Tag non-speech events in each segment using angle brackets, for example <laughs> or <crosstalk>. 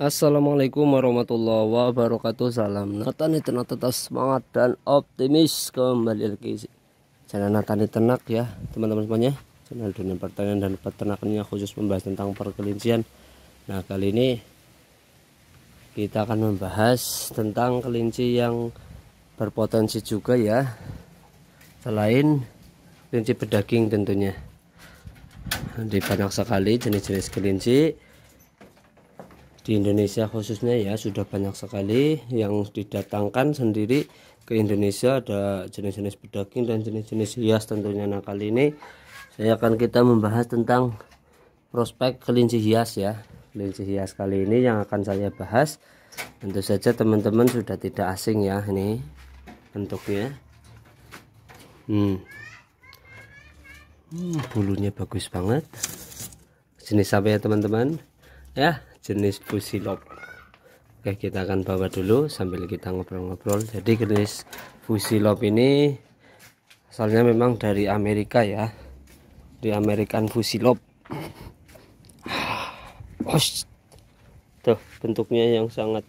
Assalamualaikum warahmatullahi wabarakatuh Salam Natani Ternak tetap semangat dan optimis Kembali lagi Channel Natani Ternak ya teman-teman semuanya Channel dunia pertanian dan peternakannya Khusus membahas tentang perkelincian Nah kali ini Kita akan membahas Tentang kelinci yang Berpotensi juga ya Selain Kelinci pedaging tentunya Di banyak sekali jenis-jenis kelinci di Indonesia khususnya ya sudah banyak sekali yang didatangkan sendiri ke Indonesia ada jenis-jenis bedaging dan jenis-jenis hias tentunya nah kali ini saya akan kita membahas tentang prospek kelinci hias ya kelinci hias kali ini yang akan saya bahas tentu saja teman-teman sudah tidak asing ya ini bentuknya hmm. hmm bulunya bagus banget jenis apa ya teman-teman ya jenis fusilop oke kita akan bawa dulu sambil kita ngobrol-ngobrol jadi jenis fusilop ini asalnya memang dari Amerika ya di American fusilop ah, Osh. tuh bentuknya yang sangat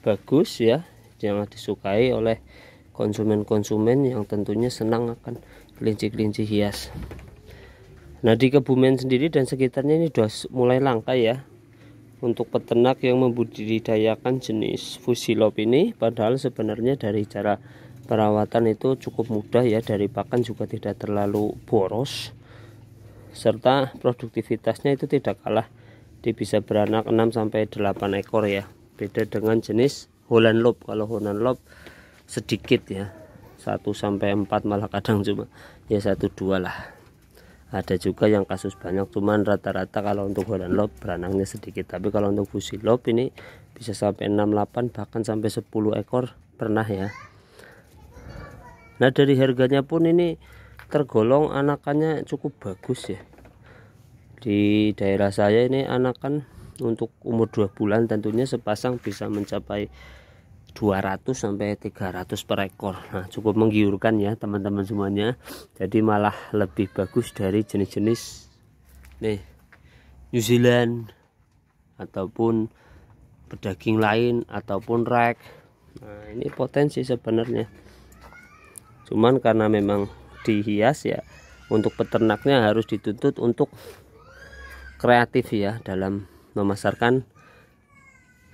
bagus ya yang disukai oleh konsumen-konsumen yang tentunya senang akan kelinci-kelinci hias nah di Kebumen sendiri dan sekitarnya ini sudah mulai langka ya untuk peternak yang membudidayakan jenis fusilop ini padahal sebenarnya dari cara perawatan itu cukup mudah ya dari pakan juga tidak terlalu boros serta produktivitasnya itu tidak kalah dia bisa beranak 6 sampai 8 ekor ya beda dengan jenis Holland lop. kalau Holland lop sedikit ya 1 sampai 4 malah kadang cuma ya 1 2 lah ada juga yang kasus banyak cuman rata-rata kalau untuk Holland Lob beranangnya sedikit tapi kalau untuk Fusil Lob ini bisa sampai 68 bahkan sampai 10 ekor pernah ya nah dari harganya pun ini tergolong anakannya cukup bagus ya di daerah saya ini anakan untuk umur 2 bulan tentunya sepasang bisa mencapai 200 sampai 300 per ekor nah cukup menggiurkan ya teman-teman semuanya jadi malah lebih bagus dari jenis-jenis nih New Zealand ataupun pedaging lain ataupun rek nah ini potensi sebenarnya cuman karena memang dihias ya untuk peternaknya harus dituntut untuk kreatif ya dalam memasarkan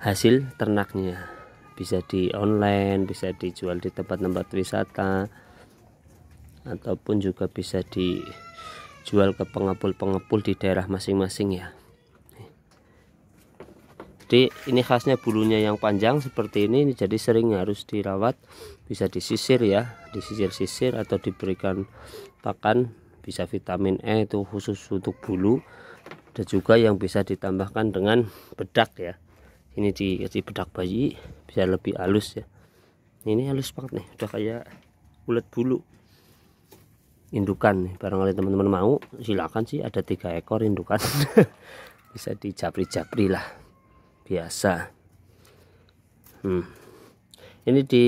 hasil ternaknya bisa di online bisa dijual di tempat-tempat wisata ataupun juga bisa dijual ke pengepul-pengepul di daerah masing-masing ya jadi ini khasnya bulunya yang panjang seperti ini jadi sering harus dirawat bisa disisir ya disisir-sisir atau diberikan pakan bisa vitamin E itu khusus untuk bulu dan juga yang bisa ditambahkan dengan bedak ya ini dikasih bedak bayi bisa lebih halus ya ini halus banget nih udah kayak ulet bulu indukan nih barangkali teman-teman mau silakan sih ada tiga ekor indukan <laughs> bisa dijapri-japri lah biasa hmm. ini di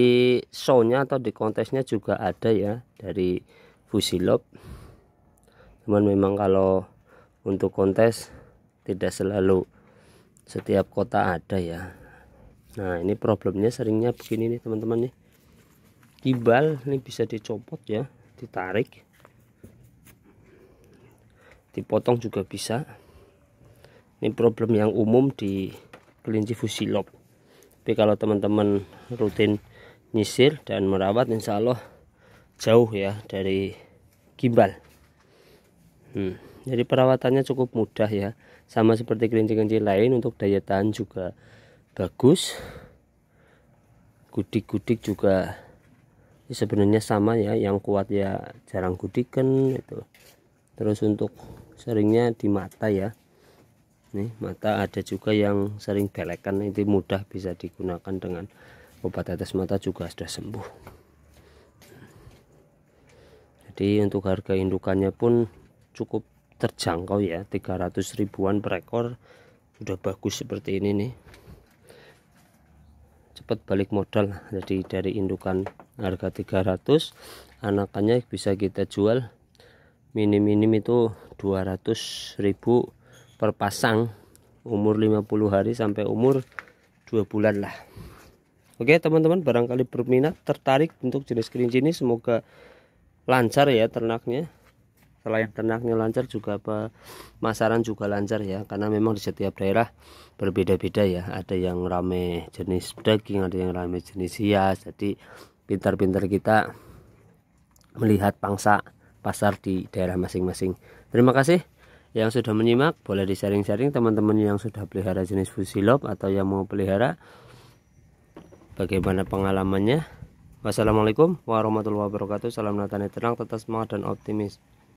shownya atau di kontesnya juga ada ya dari fusilop cuman memang kalau untuk kontes tidak selalu setiap kota ada ya nah ini problemnya seringnya begini nih teman-teman nih kibal ini bisa dicopot ya ditarik dipotong juga bisa ini problem yang umum di kelinci fusilop tapi kalau teman-teman rutin nyisir dan merawat insya Allah jauh ya dari gimbal hmm jadi perawatannya cukup mudah ya sama seperti kelinci-kelinci lain untuk daya tahan juga bagus gudik-gudik juga ini sebenarnya sama ya yang kuat ya jarang gudikan itu terus untuk seringnya di mata ya nih mata ada juga yang sering belekan itu mudah bisa digunakan dengan obat tetes mata juga sudah sembuh jadi untuk harga indukannya pun cukup terjangkau ya 300 ribuan per ekor udah bagus seperti ini nih cepat balik modal jadi dari indukan harga 300 anakannya bisa kita jual minim-minim itu 200 ribu per pasang umur 50 hari sampai umur 2 bulan lah Oke teman-teman barangkali berminat tertarik untuk jenis kelinci ini semoga lancar ya ternaknya setelah ternaknya lancar juga pemasaran juga lancar ya karena memang di setiap daerah berbeda-beda ya ada yang rame jenis daging ada yang rame jenis hias jadi pintar-pintar kita melihat pangsa pasar di daerah masing-masing terima kasih yang sudah menyimak boleh di sharing-sharing teman-teman yang sudah pelihara jenis fusilop atau yang mau pelihara bagaimana pengalamannya Wassalamualaikum warahmatullahi wabarakatuh. Salam Natani tenang, tetap semangat dan optimis.